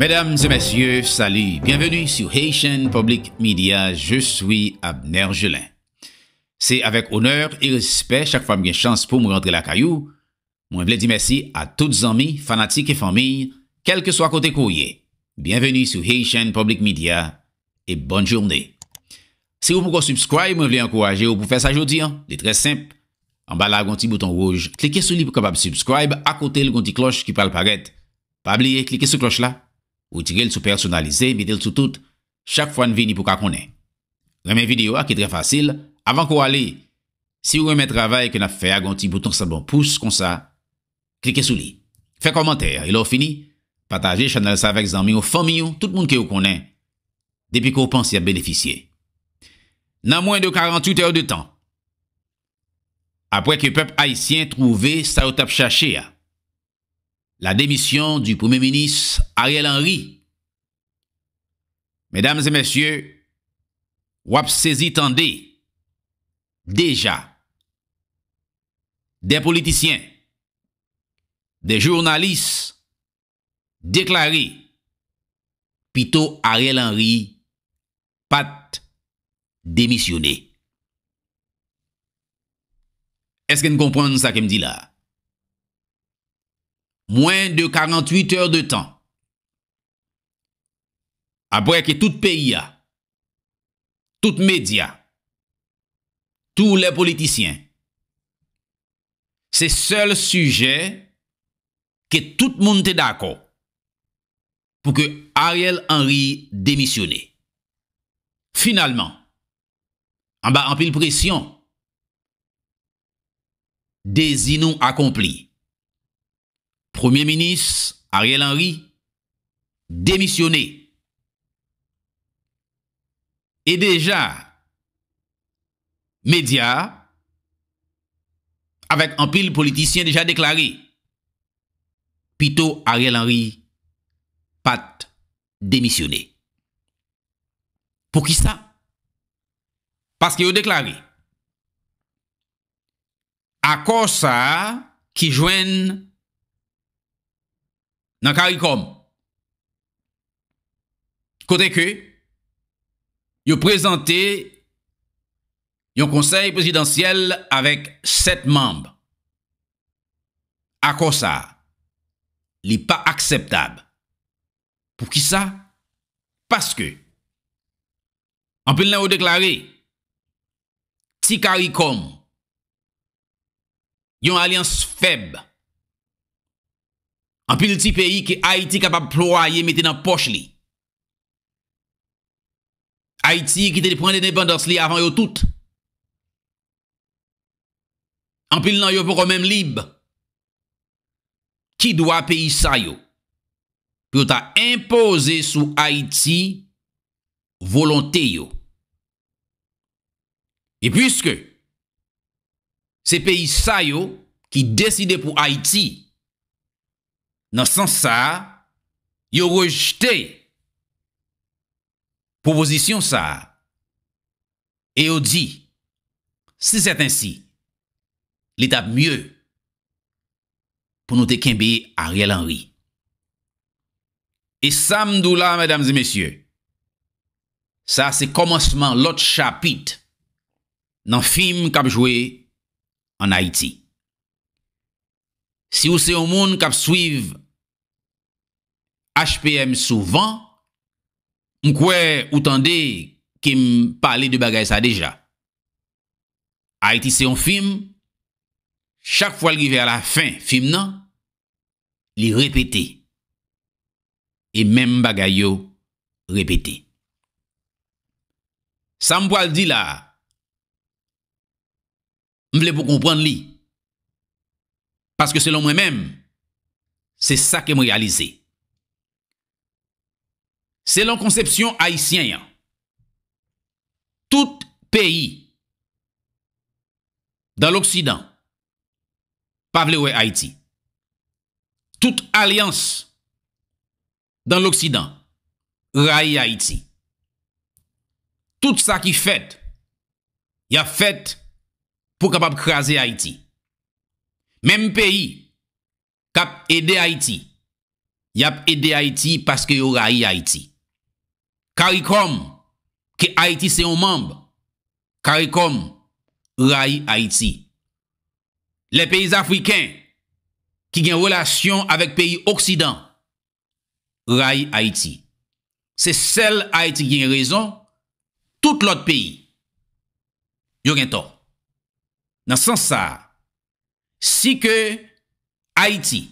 Mesdames et messieurs, salut, bienvenue sur Haitian Public Media, je suis Abner Gelin. C'est avec honneur et respect chaque fois que chance pour me rentrer la caillou, moi je dire merci à tous les amis, fanatiques et familles, quel que soit côté courrier. Bienvenue sur Haitian Public Media et bonne journée. Si vous pouvez subscribe, je vous encourager vous pour faire ça aujourd'hui. Hein. C'est très simple. En bas là, un petit bouton rouge. Cliquez sur lui pour capable subscribe. À côté, le petit cloche qui parle paraître. Pas oublier, cliquez sur cloche là Ou tirel sou personalize, metel sou tout, chak fwa n vini pou ka konen. Reme video a ki tre fasil, avan ko ale, si ou reme travay ke na fe agon ti bouton sa bon pous kon sa, klike sou li. Fe komenter, e lo fini, pataje chanel sa vek zanmi ou fami ou tout moun ki ou konen, depi ko ou pensi a beneficye. Nan mwen de 48 eur de tan, apwe ke pep haisyen trouve sa otap chache a, la démission du Premier ministre Ariel Henry. Mesdames et messieurs, wap déjà des politiciens, des journalistes déclarés plutôt Ariel Henry pas démissionné. Est-ce que vous comprenez ça que me dit là? Mwen de 48 eur de tan. Apre ke tout peyi a. Tout media. Tout le politisyen. Se sol suje ke tout moun te dako. Pou ke Ariel Henry demisyone. Finalman. An ba anpil presyon. De zi nou akompli. Premier ministre Ariel Henry démissionné. Et déjà, médias, avec un pile politicien déjà déclaré, plutôt Ariel Henry, pas démissionné. Pour qui ça? Parce qu'il a déclaré. À cause ça, qui joignent Nan Karikom, kote ke, yo prezante yon konsey presidansyel avek set mamb. Ako sa, li pa akseptab. Pou ki sa? Paske, an pen la yo deklare, si Karikom yon alians feb, Anpil ti peyi ki Haiti kapap plou a ye mette nan poche li. Haiti ki te depwende nebendos li avan yo tout. Anpil nan yo pou kon menm libe. Ki dwa peyi sa yo? Pyo ta impose sou Haiti volonte yo. E pwiske se peyi sa yo ki deside pou Haiti nan san sa yo rejte proposisyon sa e yo di si set ansi l'etap mye pou nou dekenbe Ariel Henry. E sam dou la, mèdames et mèsyè, sa se komonsman lot chapit nan film kapjwe an Haiti. Si ou se yon moun kap swiv HPM souvan, m kwe utande kem pale de bagay sa deja. A eti se yon film, chak fwa l gi ve a la fin film nan, li repete. E men bagay yo repete. Sa m po al di la, m vle pou kompran li. Parce que selon moi-même, c'est ça que je réalisé. Selon la conception haïtienne, tout pays dans l'Occident, pas Haïti, toute alliance dans l'Occident, Raï Haïti, tout ça qui fait, il y a fait pour capable craser Haïti. Même pays a aidé Haïti. Y a aidé Haïti parce que y raï Haïti. CARICOM, que Haïti c'est un membre. CARICOM, raï Haïti. Les pays africains qui ont relation avec pays occident, raï Haïti. C'est celle Haïti qui a raison, tout l'autre pays. Yo gen tort. Dans ce sens là Si ke Haïti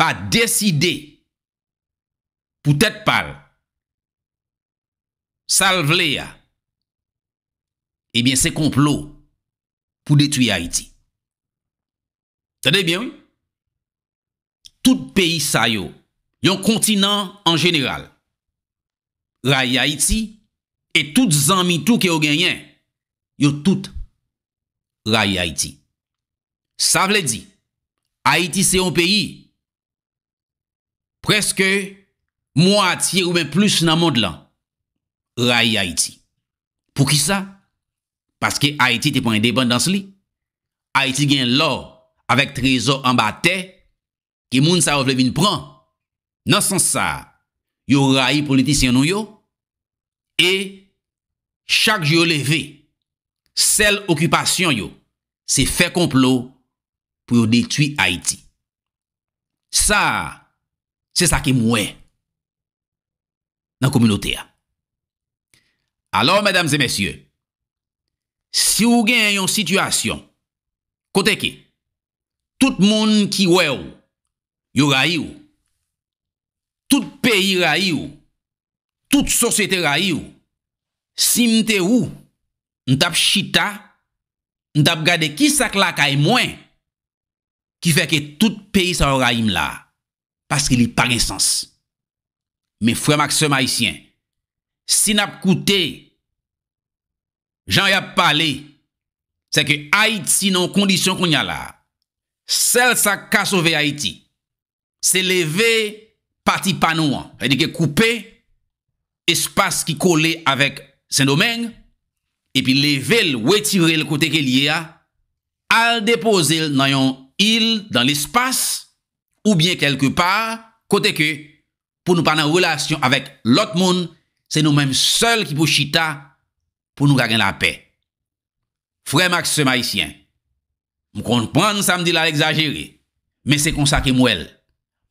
pa deside pou tèt pal sal vle ya, ebyen se complot pou detuye Haïti. Tadebyen, tout peyi sa yo, yon kontinant an jeneral, ray Haïti, e tout zanmi tou ki yo genyen, yo tout ray Haïti. Sa vle di, Haïti se yon peyi preske mwati ou men plus nan moun de lan ra yi Haïti. Pou ki sa? Paske Haïti te pon yon deban dans li. Haïti gen lò avèk trezò an ba te, ki moun sa wavle vin pran. Nansan sa, yo ra yi politisyen nou yo. E chak yo leve, sel okupasyon yo se fe konplo yo. pou yo detwi Haiti. Sa, se sa ke mwen nan komilote ya. Alo, madame ze mesye, si ou gen yon situasyon, kote ke, tout moun ki wew, yo rayi ou, tout peyi rayi ou, tout sosete rayi ou, si mte ou, mtap shita, mtap gade ki sak lakay mwen, ki fè ke tout peyi sa orahim la, paske li pari sens. Me fwe maksem Haitien, sin ap koute, jan yap pale, se ke Haiti nan kondisyon kon nye la, sel sa kaso ve Haiti, se leve pati panouan, fè e di ke koupe, espase ki kole avèk sen domèng, epi leve l wè tire l kote ke liye a, al depose l nan yon il, dan l'espace, ou bien kelke par, kote ke, pou nou pa nan relasyon avek lot moun, se nou menm sol ki pou chita, pou nou kagen la pe. Frè max se maïsien, m konpon, sa m di la l'exageri, men se konsa ke mwèl,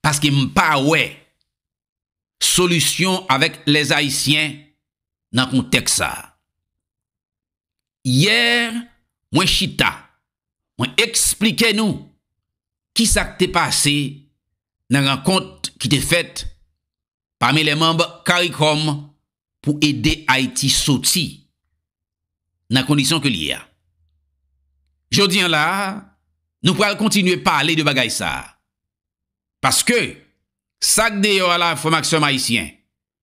paske m pa wè, solusyon avek les haïsien, nan kontek sa. Yer, mwen chita, mwen eksplike nou, Ki sak te pase nan rakonte ki te fet pame le mamb karikom pou ede Haiti soti nan kondisyon ke li ya. Jodi an la, nou pral kontinuye pale de bagay sa. Paske, sak de yo ala fomak se maisyen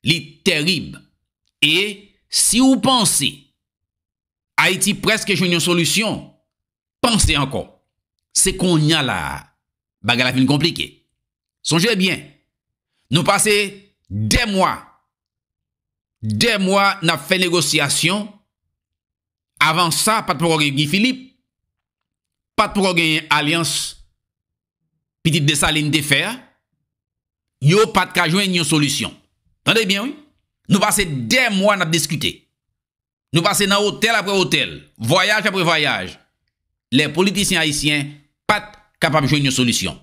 li terib e si ou panse Haiti preske jenye solusyon, panse anko, se kon nyan la Bagal la fin komplike. Sonje bien. Nou pase de mwa. De mwa na fe negociasyon. Avan sa pat pou kongen Guy Philippe. Pat pou kongen Alianz. Pitit de sa lin de fer. Yo pat ka jwen yon solusyon. Tande bien ou? Nou pase de mwa na diskute. Nou pase nan hotel apre hotel. Voyaj apre voyaj. Le politisyen Haitien... kapap jwen yon solisyon,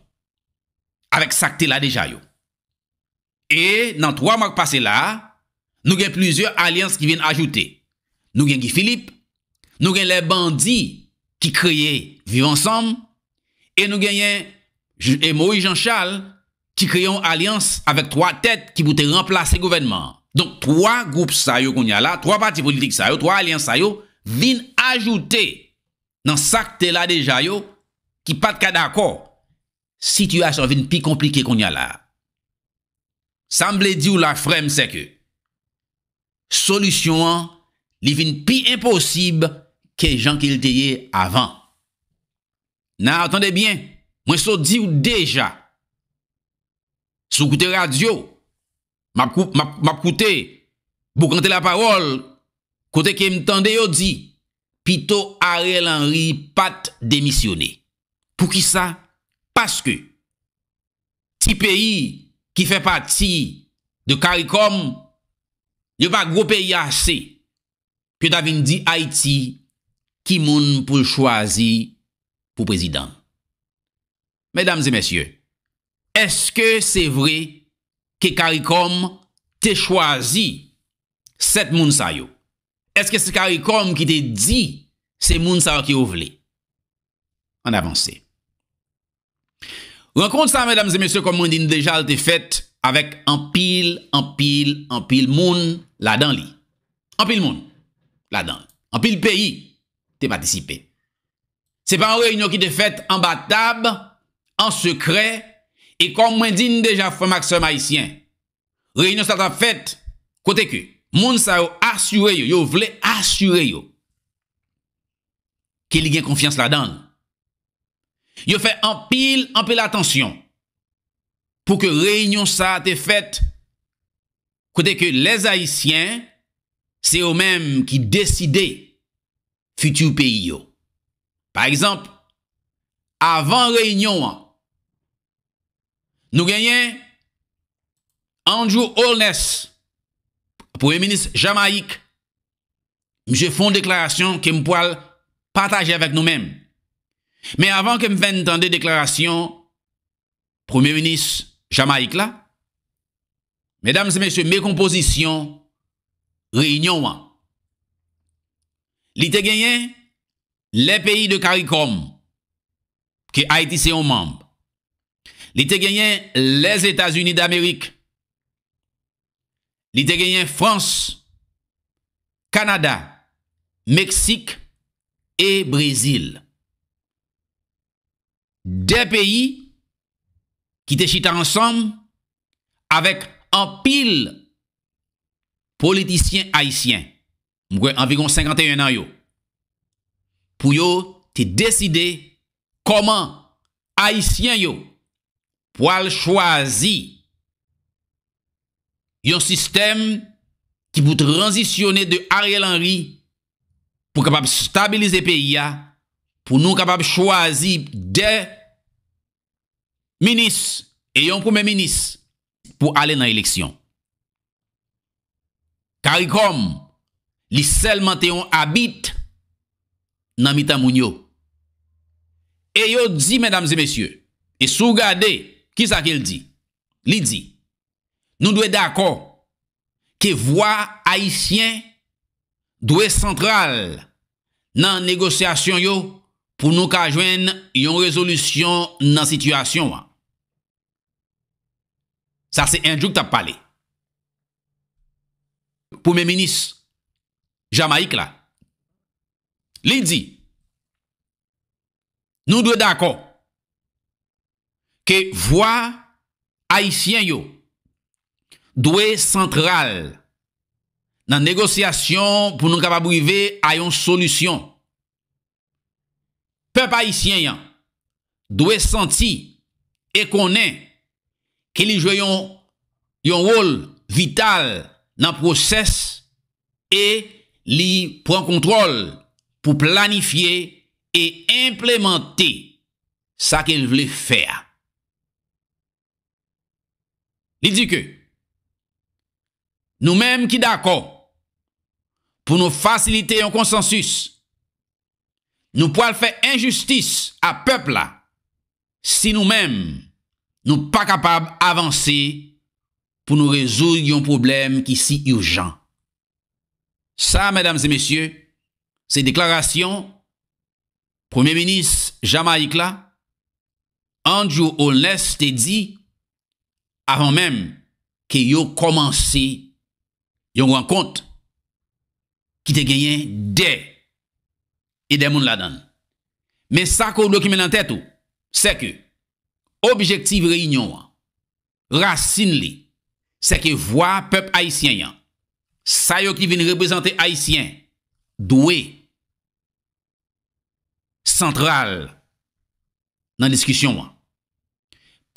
avek sakte la deja yo. E nan 3 mok pase la, nou gen plizye alians ki ven ajoute, nou gen ki Filip, nou gen le bandi ki kreye viv ansam, e nou gen yon, e Mori Jean Charles, ki kreye yon alians avek 3 tet, ki pou te remplase govenman. Donk 3 goup sa yo kon ya la, 3 pati politik sa yo, 3 alians sa yo, ven ajoute nan sakte la deja yo, ki pat ka dako, sityase avin pi komplike kon yal la. Samble di ou la frem seke, solisyon an, li vin pi imposib ke jan ki lteye avan. Nan, atande bien, mwen so di ou deja, sou koute radio, map koute, bou kante la parol, kote ke mtande yo di, pi to are lan ri pat demisyone. Pou ki sa? Paske ti peyi ki fe pati de Karikom, yo pa gro peyi ase, pi yo ta vin di Haiti ki moun pou chwazi pou prezidant. Medamze mesye, eske se vre ke Karikom te chwazi set moun sayo? Eske se Karikom ki te di se moun sayo ki ou vle? An avanse. Renkont sa mèdames et mèsyò kon mwen din dejal te fèt avèk an pil, an pil, an pil moun la dan li. An pil moun, la dan. An pil peyi te patisipe. Se pa an rey nou ki te fèt an bat tab, an sekre, e kon mwen din dejal fèm ak sèm haisyen. Rey nou sa ta fèt, kote ke, moun sa yo asyure yo, yo vle asyure yo. Ke li gen konfians la dan? Yo fè anpil anpil atensyon pou ke reynyon sa te fèt kote ke les haisyen se yo menm ki deside futu peyi yo. Par exemple, avan reynyon an, nou genyen Andrew Holness pou eminist Jamaik mje fon deklarasyon ke mpoal pataje avèk nou menm. Mais avant que me fasse entendre Premier Ministre Jamaïque, là, Mesdames et messieurs, mes compositions Réunion L'été gagné, les pays de Caricom qui Haïti Haïti, un membre, membre, les états unis d'Amérique, L'été gagné, France, Canada, Mexique et Brésil. De peyi ki te chita ansom avèk anpil politisyen haisyen. Mwen kwen anvigon 51 an yo. Pou yo te deside koman haisyen yo pou al chwazi yon sistem ki pou transisyone de Ariel Henry pou kapab stabilize peyi ya pou nou kapab chwazi de Minis, e yon koumè minis pou ale nan eleksyon. Karikom, li selman teyon abit nan mitamoun yo. E yo di, men damse mesyè, e sou gade, ki sa ke l di? Li di, nou dwe dako ke vwa haisyen dwe sentral nan negosyasyon yo pou nou kajwen yon rezolusyon nan sityasyon wa. Sa se enjouk ta pale. Pou men menis Jamaik la. Li di, nou dwe dako ke vwa Haitien yo dwe central nan negosyasyon pou nou kapabou yve ayon solusyon. Pep Haitien yan dwe senti e konen ke li jwe yon rol vital nan proses e li pran kontrol pou planifiye e implemente sa ke l vle fè. Li di ke, nou mèm ki dako pou nou fasilite yon konsensus, nou po al fè injustis a pepla si nou mèm nou pa kapab avanse pou nou rezou yon problem ki si yon jan. Sa, madame se mesye, se deklarasyon, Premier Ministre Jamaik la, Andrew Olnes te di, avan menm ke yon komanse yon wankont, ki te genyen de, e de moun la dan. Me sa kou lo ki men an tèt ou, se ke, Objektiv reinyon wa, rasin li, se ke vwa pep Haitien yan. Sayo ki vin reprezante Haitien, dwe, sentral, nan diskusyon wa.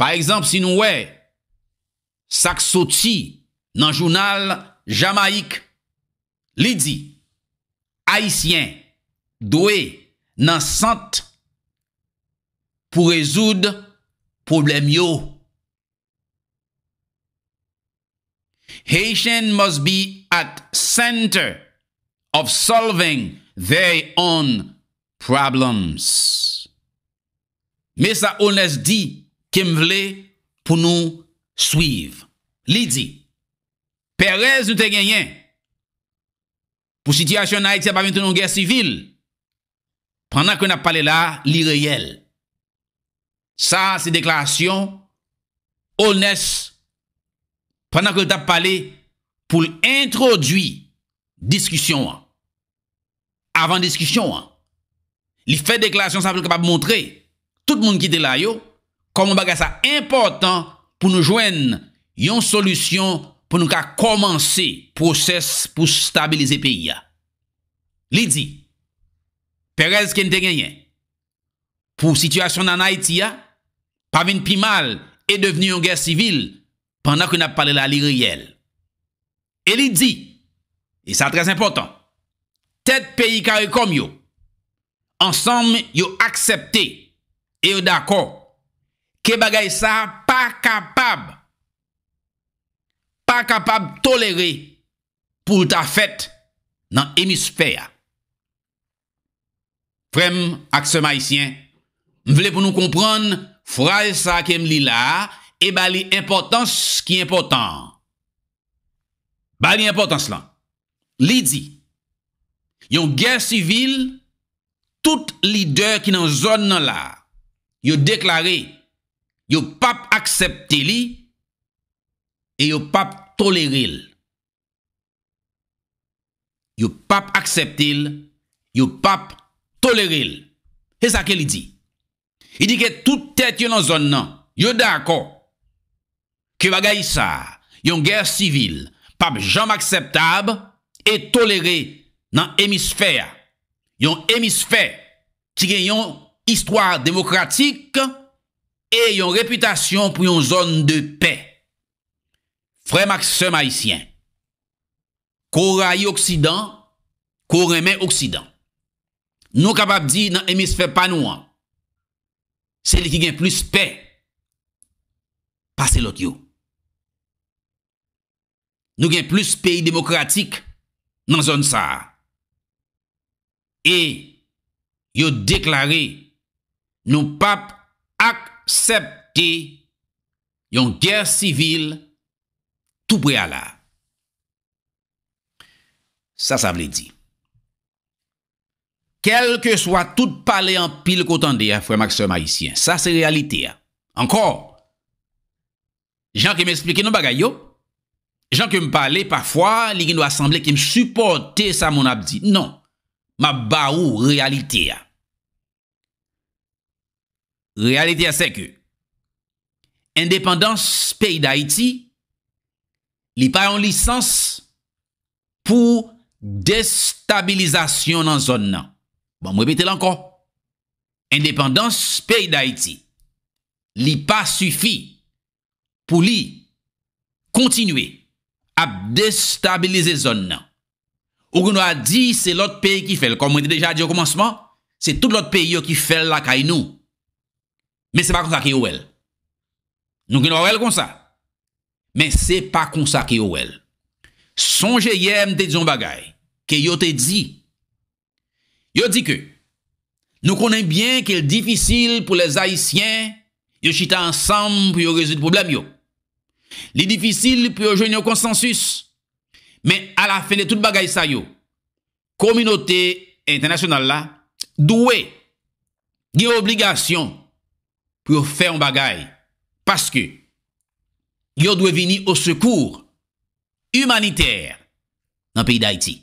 Par exemple, si nou we, sak soti nan jounal Jamaik, li di, Haitien, dwe, nan sent pou rezoud problem yo. Haitian must be at center of solving their own problems. Me sa ones di kem vle pou nou suiv. Li di, perez nou te genyen pou siti asyon na iti ap avintoun nou genye sivil prana kwen ap pale la li reyel. Sa se deklarasyon Ones Pwennan kwen ta pale Pwou l'introdwi Diskusyon an Avan diskusyon an Li fe deklarasyon sa pou l'kapab mwontre Tout moun ki de la yo Kwa moun bagasa important Pwou nou jwen yon solusyon Pwou nou ka komanse Pwou sès, pwou stabilize peyi ya Li di Perez kwen te genyen Pwou situasyon nan Haiti ya pa vin pi mal, e deveni yon ger sivil, pandan ki na pale la li riyel. Eli di, e sa trèz impotant, tèt peyi ka yon kom yo, ansanm yo aksepte, e yo dako, ke bagay sa pa kapab, pa kapab tolere, pou ta fèt nan emisper. Frem ak se maisyen, m vle pou nou kompranm, Fray sa kem li la, e ba li importans ki importan. Ba li importans lan. Li di, yon ger sivil, tout lider ki nan zon nan la, yo deklare, yo pap aksepte li, e yo pap tolere li. Yo pap aksepte li, yo pap tolere li. He sa ke li di, Y di ke tout tèt yon an zon nan. Yon dè akò. Ke bagay sa, yon gèr sivil, pap jom akseptab, e tolere nan emisfer. Yon emisfer, ti gen yon històre demokratik, e yon reputasyon pou yon zon de pè. Frèm aksep maïsyen. Ko rayi oksidan, ko remè oksidan. Nou kapap di nan emisfer panouan. Sè li ki gen plus pè, pase lòt yo. Nou gen plus pè yi demokratik nan zon sa. E yo deklare nou pap aksepte yon ger sivil tou pre ala. Sa sa ble di. Kel ke swa tout pale an pil kotande a fray Maxer Marissien, sa se realite a. Ankor, jan ke me esplike nou bagay yo, jan ke me pale, pafwa li gen nou asemble ke me supporte sa moun apdi. Non, ma ba ou realite a. Realite a se ke, independans peyi da Haiti, li pale an lisans pou destabilizasyon nan zon nan. bon mwepete lankon, independans peyi d'Haïti, li pa sufi pou li kontinwe ap destabilize zon nan. Ou gounwa di se lot peyi ki fel, kom mwen di deja di yo komanseman, se tout lot peyi yo ki fel la kay nou, men se pa kon sa ki yo wel. Nou gounwa wel kon sa, men se pa kon sa ki yo wel. Sonje yèm te diyon bagay, ke yo te di, Yo di ke, nou konen bien ke l'difisil pou les Haitien yo chita ansam pou yo rezout problem yo. L'idifisil pou yo jwen yo konsensus, men ala fene tout bagay sa yo, kominote internasyonal la, dwe, di obligasyon pou yo fè yon bagay, paske, yo dwe vini ou sekour humaniter nan peyi d'Haiti.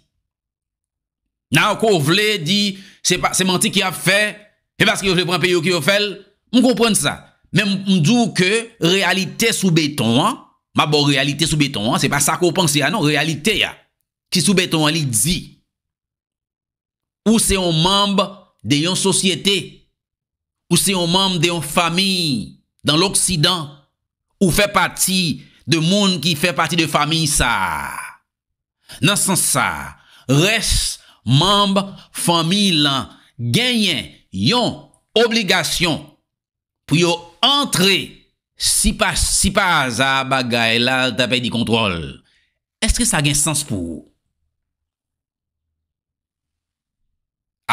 Nan an kon vle di, se manti ki a fe, e bas ki yo fe pran pe yo ki yo fel, m kon pren sa. Men m dou ke, realite soubeton an, ma bon realite soubeton an, se pa sa kon pon se ya, nan, realite ya, ki soubeton an li di. Ou se yon mamb de yon sosyete, ou se yon mamb de yon fami, dan l'Oksidan, ou fe pati de moun ki fe pati de fami sa. Nan san sa, resh, Mamb, fami lan, genyen, yon, obligasyon pou yo antre sipa aza bagay la tapè di kontrol. Eske sa gen sens pou?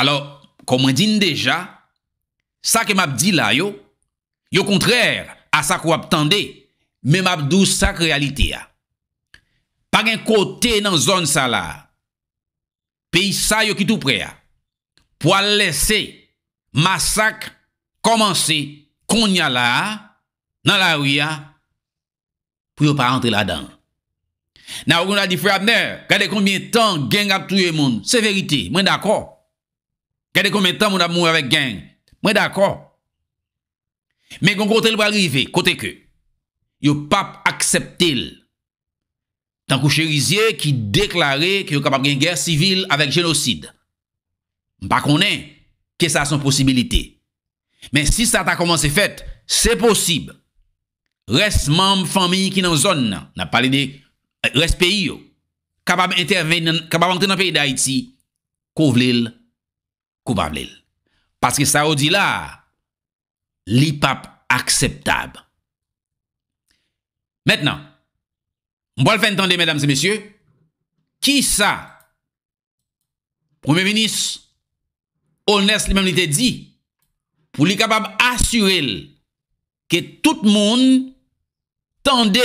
Alo, kon mwen din deja, sa ke map di la yo, yo kontrèr a sa kou ap tende, men map dou sa krealite ya. Pa gen kote nan zon sa la. pays ça yo qui tout prêt pour laisser massacre commencer qu'on y a là dans la rue pour pas rentrer là-dedans. Na on a dit frère Abner, regardez combien de temps gang a tué monde. C'est vérité, moi d'accord. Regardez combien de temps on a mouru avec gang. Moi d'accord. Mais quand côté le va arriver, côté que yo pas accepter Tan kou cherizye ki deklare ki yo kapap gen gèr sivil avèk genosid. Mpa konen ke sa son posibilite. Men si sa ta koman se fèt, se posib. Res mam fami ki nan zon nan. Nan pali de eh, res peyi yo. Kapap ankte nan peyi da iti. Kou vlel, kou bavlel. Paske sa ou di la, li pap akseptab. Mètnan, Mpwa l fèn tande, mèdames et mèsyè, ki sa, pou mè menis, onès lè mèm li tè di, pou li kapab asurèl ke tout moun tande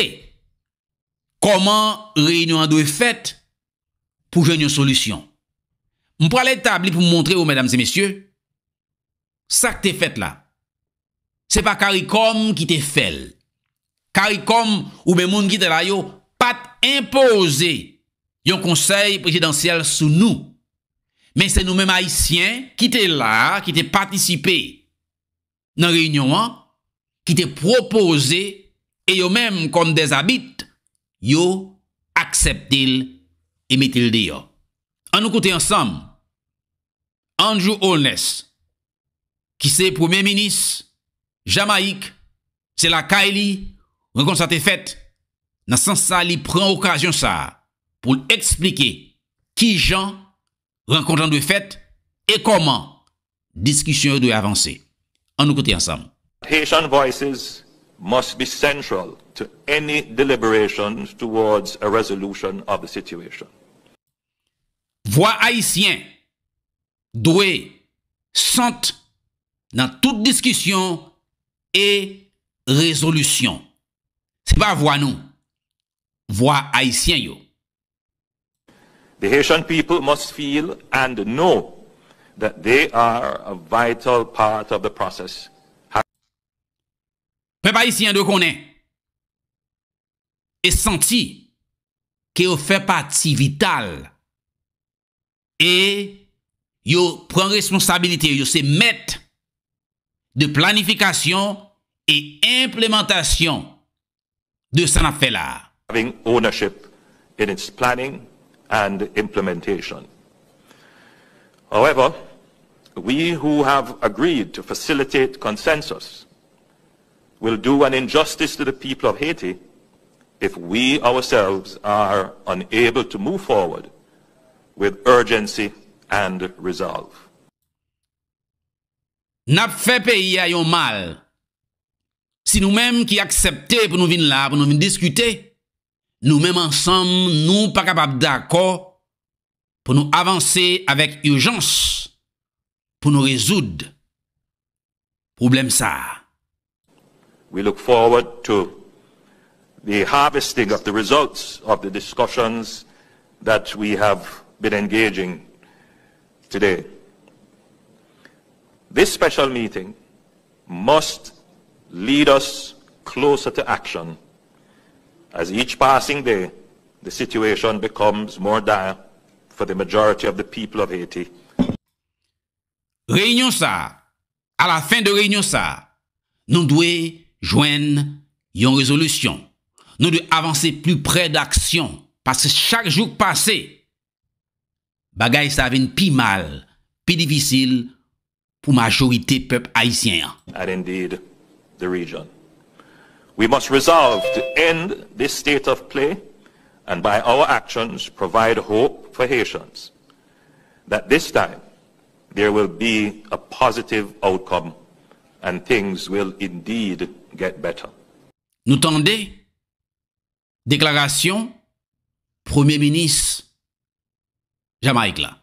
koman rey nou an dou fèt pou jè nyon solisyon. Mpwa l etabli pou mwontre ou mèdames et mèsyè, sa k te fèt la. Se pa karikom ki te fèl. Karikom ou mè moun ki te layo impose yon konsey prejedenciel sou nou. Men se nou men maisyen ki te la, ki te patisipe nan reynyonman, ki te propose e yo men kon desabit, yo akseptil e metil deyo. An nou koute yonsam, Andrew Holness, ki se premier menis Jamaik, se la Kylie, yon konsey te fet nan san sa li pren okasyon sa pou l'eksplike ki jan renkontan dwe fet e koman diskisyon dwe avanse. An nou kotey ansam. Haitian voices must be central to any deliberation towards a resolution of the situation. Vwa Haitien dwe sant nan tout diskisyon e rezolusyon. Se pa vwa nou Vwa Haitien yo. The Haitian people must feel and know that they are a vital part of the process. Pe pa Haitien do konen e santi ke yo fe pati vital e yo pren responsabilite yo se met de planifikasyon e implementasyon de san afe la. having ownership in its planning and implementation. However, we who have agreed to facilitate consensus will do an injustice to the people of Haiti if we ourselves are unable to move forward with urgency and resolve. Nap fe peyi a yon mal. Si nou menm ki aksepte pou nou vin la, pou nou vin diskute, nous mêmes ensemble, nous pas capables d'accord pour nous avancer avec urgence, pour nous résoudre problème ça. We look forward to the harvesting of the results of the discussions that we have been engaging today. This special meeting must lead us closer to action As each passing day, the situation becomes more dire for the majority of the people of Haiti. Réunion ça, à la fin de Réunion ça, nous devons joindre une résolution. Nous devons avancer plus près d'action, parce que chaque jour passé, bagaille ça avait une pire mal, plus difficile pour la majorité des peuples haïtiens. And indeed, the region. We must resolve to end this state of play and by our actions provide hope for Haitians that this time there will be a positive outcome and things will indeed get better. Nous tendez déclaration Premier ministre Jamaïque là.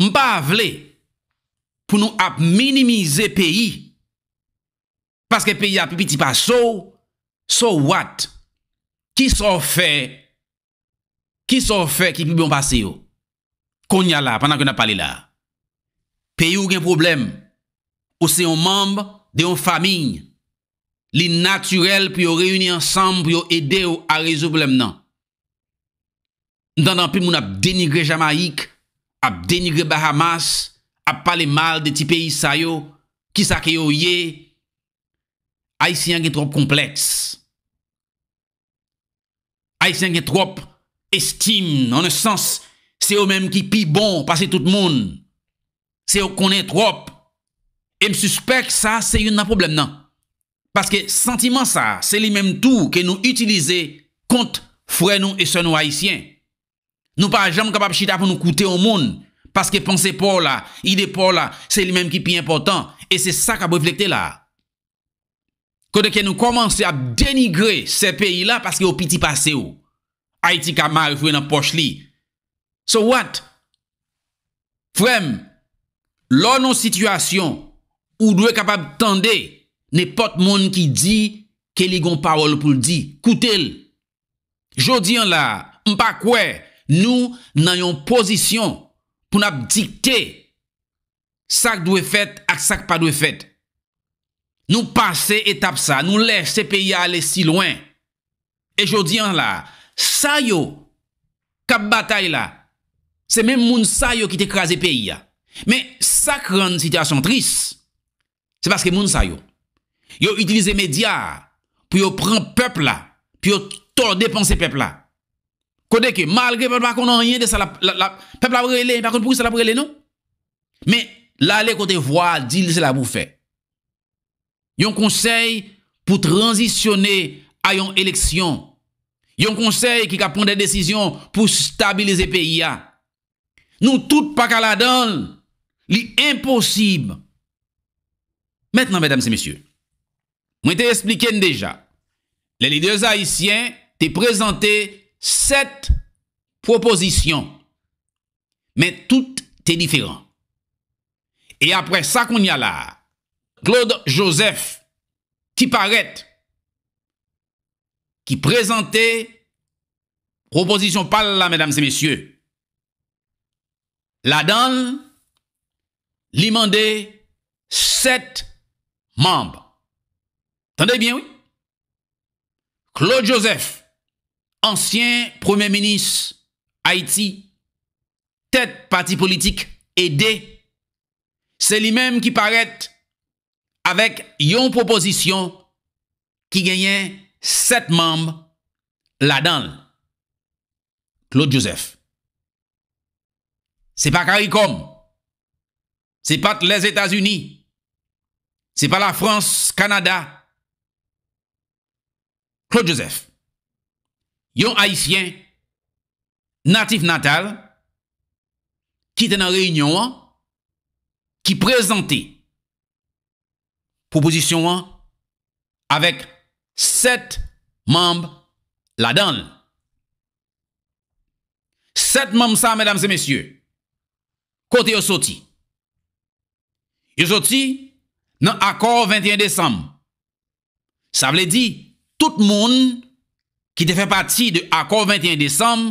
M'pa pour nous minimiser pays Paske peyi api pi ti pa sou, sou wat, ki sou fe, ki sou fe ki pi bi yon pase yo, konya la, panan ki yon ap pale la, peyi yon gen problem, ou se yon mamb, de yon faming, li naturel pi yo reyuni ansam, pi yo ede yo a rezo problem nan. Ndanan pi moun ap denigre Jamaik, ap denigre Bahamas, ap pale mal de ti peyi sa yo, ki sa ke yo ye, ki sa ke yo ye, Haïtien est trop complexe. Haïtien est trop estime, en un sens, c'est eux-mêmes qui pi bon, que tout le monde. C'est eux qu'on est trop. Et me suspecte ça, c'est un problème, non? Parce que sentiment ça, c'est lui même tout que nous utilisons contre frères nous et ce nous haïtiens. Nous pas jamais capables de pour nous coûter au monde. Parce que penser pour là, idée pour là, c'est lui mêmes qui est important. Et c'est ça qu'a reflété là. Koteke nou komanse ap denigre se peyi la paske yo piti pase ou. Haiti kamal fwe nan poch li. So what? Frem, lò nou situasyon ou dwe kapab tende ne pot moun ki di ke li gon parol pou l di. Koutel. Jodi an la, mpa kwe, nou nan yon posisyon pou nap dikte sak dwe fet ak sak pa dwe fet. Nous passer étape ça, nous laisser pays aller si loin. Et je dis en là, ça y est, cap bataille là, c'est même moun ça yo qui t'écrasait pays Mais ça une situation triste. C'est parce que moun ça yo, yo médias, média, pour prendre prend peuple là, puis yo tord dépenser peuple là. est que malgré pas qu'on a rien de ça, la, la, la, peuple a brûlé, par contre pour ça la brûlé non? Mais là, les côtés voir, dit c'est la bouffée. Yon konsey pou transisyonè a yon eleksyon. Yon konsey ki ka pon de desisyon pou stabilize peyi ya. Nou tout pa ka la don, li imposib. Mètenan, mèdames et mèsyè, mwen te espliken deja. Le lidez haïsyen te prezante set proposisyon. Mè tout te diferan. E apre sa kon ya la, Claude Joseph, qui paraît, qui présentait proposition par là, mesdames et messieurs. Là-dedans, mandait sept membres. tenez bien, oui? Claude Joseph, ancien premier ministre Haïti, tête parti politique aidé, c'est lui-même qui paraît avec une Proposition qui gagne sept membres là-dedans. Claude Joseph. pas pas Ce n'est pas les états unis C'est pas la France, Canada. Claude Joseph. Yon Haïtien natif natal qui était dans Réunion, qui présentait Proposisyon an, avek set mamb la danl. Set mamb sa, mèdam se mèsyè, kote yo soti. Yo soti, nan akor 21 désem. Sa vle di, tout moun ki te fè pati de akor 21 désem,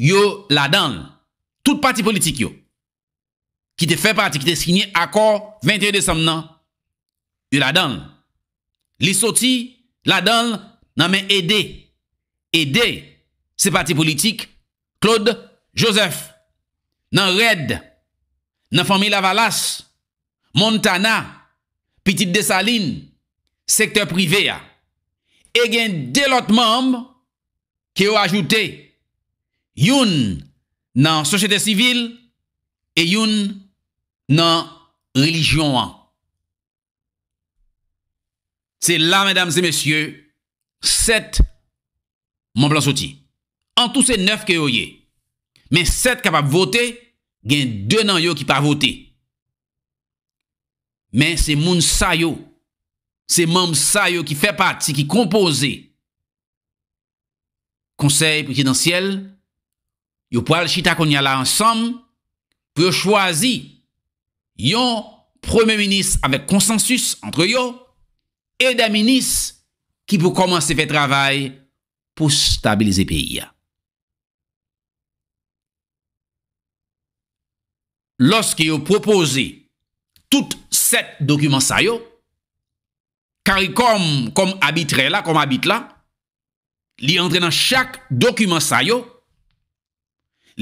yo la danl. Tout pati politik yo ki te fè pati, ki te signye akor 21 désem nan yo la dan. Li soti, la dan, nan men aidé, aidé se parti Claude Joseph, nan Red, nan Famille Lavalas, Montana, Petite Dessaline, secteur privé. et et gen membres qui qui ont ajouté youn nan société civile et youn nan religion. Se la, mèdames et mèsyè, set mèm plan soti. An tou se neuf ke yo ye. Mèm set kapap vote, gen dè nan yo ki pa vote. Mèm se moun sa yo, se mèm sa yo ki fè pati, ki kompose konsey pou kidentiyel, yo pou al chita kon yala ansam, pou yo chwazi yon prèmè minis avèk konsensus antre yo, e yon da menis ki pou komanse fè travay pou stabilize peyi ya. Lors ki yo propose tout set dokumen sa yo, kar yon kom abitre la, kom abit la, li entre nan chak dokumen sa yo,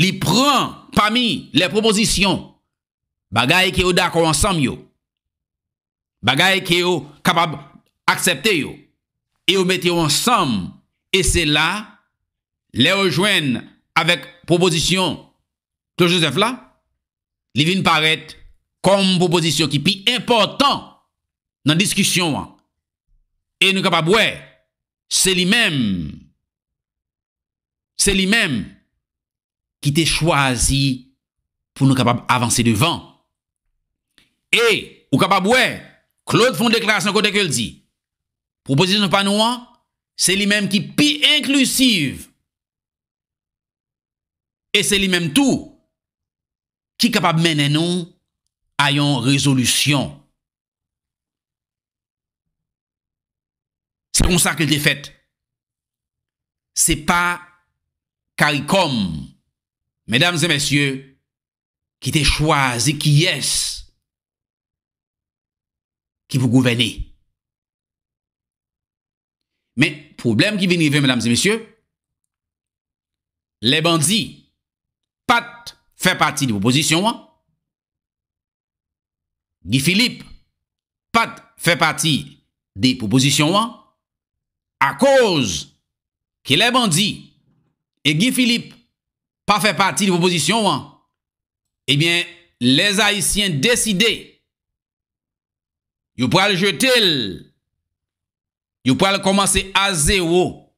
li pran pami le proposisyon bagay ki yo dako ansam yo, bagay ki yo kapab, aksepte yo, e yo mette yo ansam, e se la, le rejoen, avek proposisyon, to Joseph la, li vin paret, kom proposisyon ki pi important, nan diskisyon, e nou kapabwe, se li men, se li men, ki te chwazi, pou nou kapab avanse devan, e, ou kapabwe, Claude fond deklarasyon kote ke l di, proposition pas hein, c'est lui-même qui plus inclusive. Et c'est lui-même tout qui est capable de mener nous à une résolution. C'est comme ça que est fait. C'est pas CARICOM, mesdames et messieurs, qui t'a choisi, qui est, qui vous gouvernez. Men, problem ki veni ven, mesdames et messieurs, le bandit pat fè pati di proposisyon an, Guy Philippe pat fè pati di proposisyon an, a koz ki le bandit e Guy Philippe pa fè pati di proposisyon an, ebyen, eh les haïsyen deside, yo pou al jete l Yo pou al komanse a zero.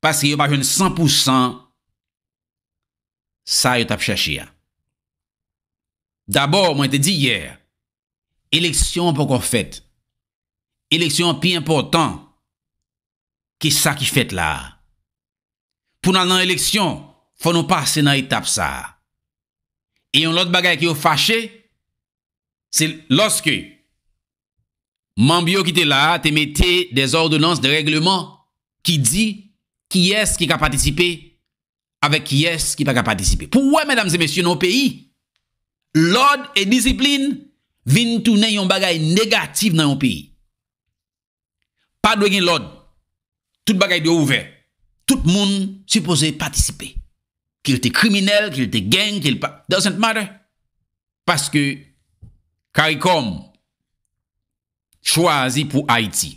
Paske yo pa jen 100%. Sa yo tap chache ya. D'abord, mwen te di yer. Eleksyon pou kon fèt. Eleksyon pi important. Ki sa ki fèt la. Pou nan nan eleksyon, fò nou pa se nan yi tap sa. E yon lot bagay ki yo fache. Se loske. E yon lot bagay ki yo fache. Mambio qui était là, te mette des ordonnances, des règlements qui dit qui est-ce qui a participé avec qui est-ce qui n'a pas participé. Pourquoi, mesdames et messieurs, dans nos pays, l'ordre et discipline viennent tourner yon bagay négatif dans nos pays. Pas de l'ordre. Tout bagay de ouvert. Tout le monde supposé participer. Qu'il était criminel, qu'il était gang, qu'il pas. Doesn't matter. Parce que CARICOM Choisi pou Haiti.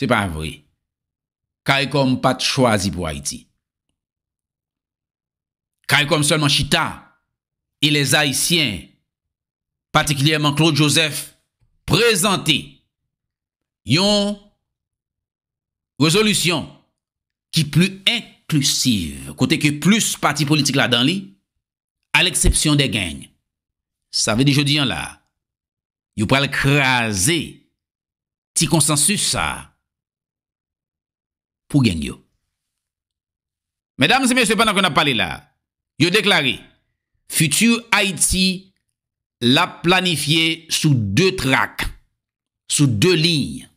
Se pa vre. Kaj kom pat choisi pou Haiti. Kaj kom seman Chita. E les Haitien. Patiklyèman Claude Joseph. Prezante. Yon. Resolusyon. Ki plu inklusiv. Kote ke plus pati politik la dan li. A l'eksepsyon de geng. Sa ve di jodi yon la. You pral krasé ti konsensus sa pou gengyo. Mèdames et mèdames, pendant kon ap pale la, you deklare futur Haiti la planifiye sou 2 trak, sou 2 lignes.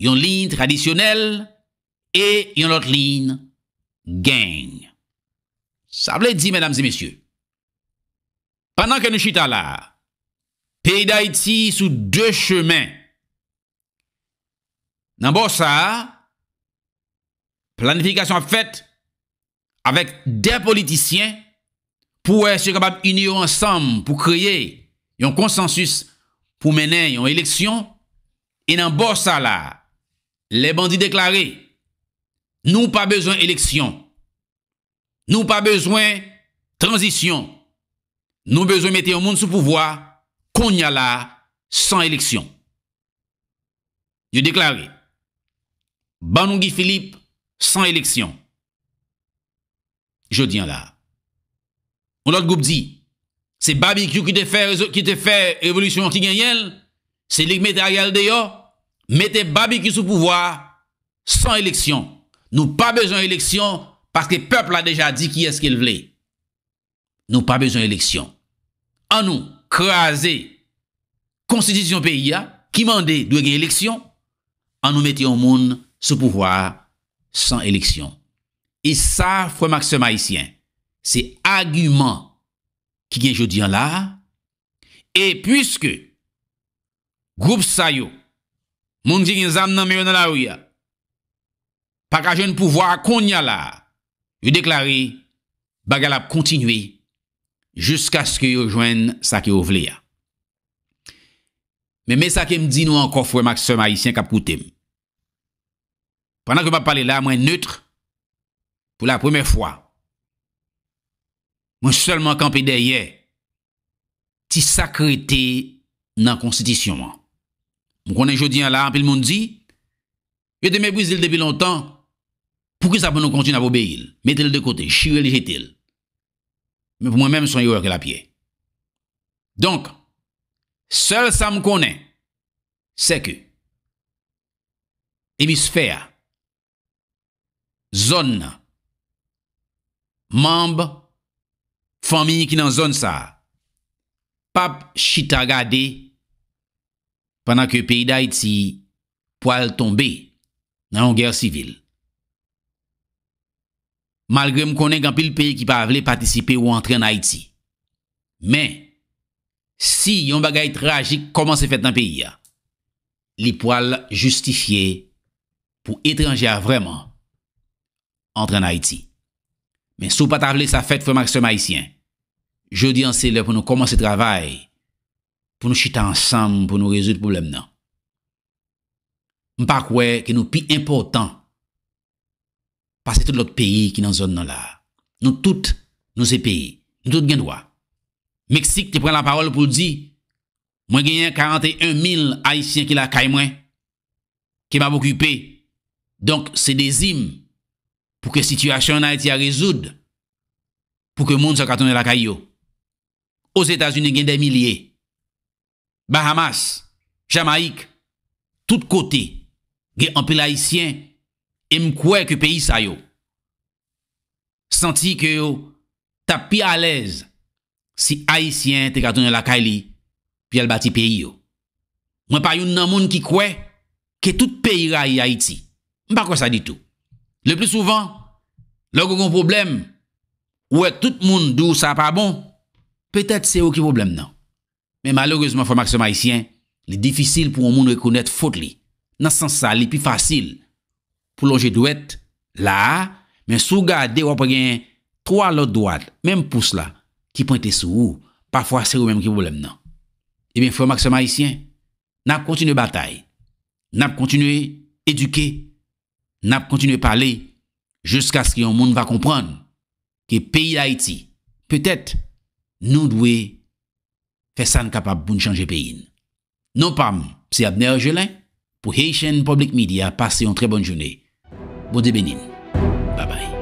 Yon lignes tradisyonel et yon lot lignes gengyo. Sa vle di, mèdames et mèdames, mèdames et mèdames, Pays d'Haïti sous deux chemins. Dans bon planification faite avec des politiciens pour être capables d'unir ensemble pour créer un consensus pour mener une élection. Et dans là, les bandits déclarés, nous pas besoin d'élection. Nous pas besoin transition. Nous besoin mettre un monde sous pouvoir qu'on sans élection. Je déclare. Banougi Philippe, sans élection. Je dis là. On autre groupe dit, c'est barbecue qui te fait, qui te fait révolution qui gagne, c'est les de mettez barbecue sous pouvoir, sans élection. Nous pas besoin d'élection, parce que le peuple a déjà dit qui est-ce qu'il voulait. Nous pas besoin d'élection. En nous, kreaze konstitisyon peyi ya, ki mande dwe genye leksyon, an nou mette yon moun sou pouvoir san leksyon. E sa fwe makse maisyen, se agyman ki genye jodi an la, e pwiske goup sayo, moun jenye zan nan mè yon nan a ou ya, paka jen pouvoir kon ya la, yon deklari bagal ap kontinuy Jusk aske yo jwen sa ke yo vle ya. Me me sa ke m di nou an kofwe maksèm a yisyen kap koutem. Panan ke pa pale la, mwen neutre. Pou la premer fwa. Mwen selman kampi deye. Ti sakrete nan konstitisyonman. Mwen konen jodi an la, an pil moun di. Yo te me vwezile debi lontan. Pouke sa pou nou kontine ap obe yil? Mette l de kote, chirel jete l. Mwen mwen mèm son yor ke la piye. Donk, sel sa m konen, se ke, hemisfea, zon, mamb, fami ki nan zon sa, pap chitagade, panan ke peyda iti poal tombe, nan yon ger sivil. Malgre m konen kan pil peyi ki pa avle patisipe ou antre nan Haiti. Men, si yon bagay trajik koman se fet nan peyi ya, li poal justifiye pou etranjia vreman antre nan Haiti. Men sou pat avle sa fet fèmak se maitien, jodi an se lè pou nou koman se travay, pou nou chita ansam pou nou rezout poublem nan. M pa kwe ke nou pi importan, Parce que tout l'autre pays qui est dans cette zone-là. Nous tous, nous ces pays. Nous tous droit. Mexique, tu prends la parole pour dire, moi j'ai 41 000 haïtiens qui la caïmouin qui m'a occupé. Donc, c'est des hymnes pour que la situation en Haïti résoudre. Pour que le monde soit retourné la caillou. Aux États-Unis, il y a des milliers. Bahamas, Jamaïque, tout côté, il y a un peu E m kwe ke peyi sa yo. Senti ke yo, ta pi alez, si Haitien te katounen la ka li, pi al bati peyi yo. Mwen pa yon nan moun ki kwe, ke tout peyi ra yi Haiti. Mwen pa kwa sa di tou. Le plus souvent, lòk ou kon problem, wè tout moun dou sa pa bon, petèt se ou ki problem nan. Men malourezman fòm aksyon Haitien, li difisil pou moun rekounet fote li. Nan sans sa, li pi fasil. poulonje dwet la, men sou gade wap gen tro alot dwat, menm pous la, ki pointe sou ou, pafwa ser ou menm ki poulem nan. Eben, fwe maksèm haisyen, nap kontinu batay, nap kontinu eduke, nap kontinu pale, jeska skion moun va kompran ki peyi Haiti, petet nou dwe fesan kapab pou nchange peyin. Non pam, psè apne a jelen, pou Haitian Public Media pase yon tre bon joney. Bon débénine. Bye bye.